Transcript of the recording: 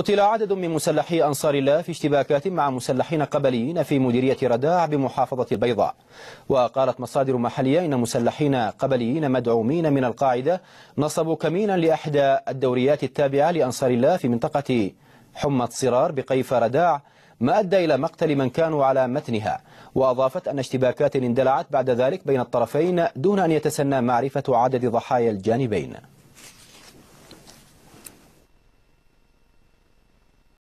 قتل عدد من مسلحي أنصار الله في اشتباكات مع مسلحين قبليين في مديرية رداع بمحافظة البيضاء وقالت مصادر محلية إن مسلحين قبليين مدعومين من القاعدة نصبوا كمينا لأحدى الدوريات التابعة لأنصار الله في منطقة حمى صرار بقيف رداع ما أدى إلى مقتل من كانوا على متنها وأضافت أن اشتباكات اندلعت بعد ذلك بين الطرفين دون أن يتسنى معرفة عدد ضحايا الجانبين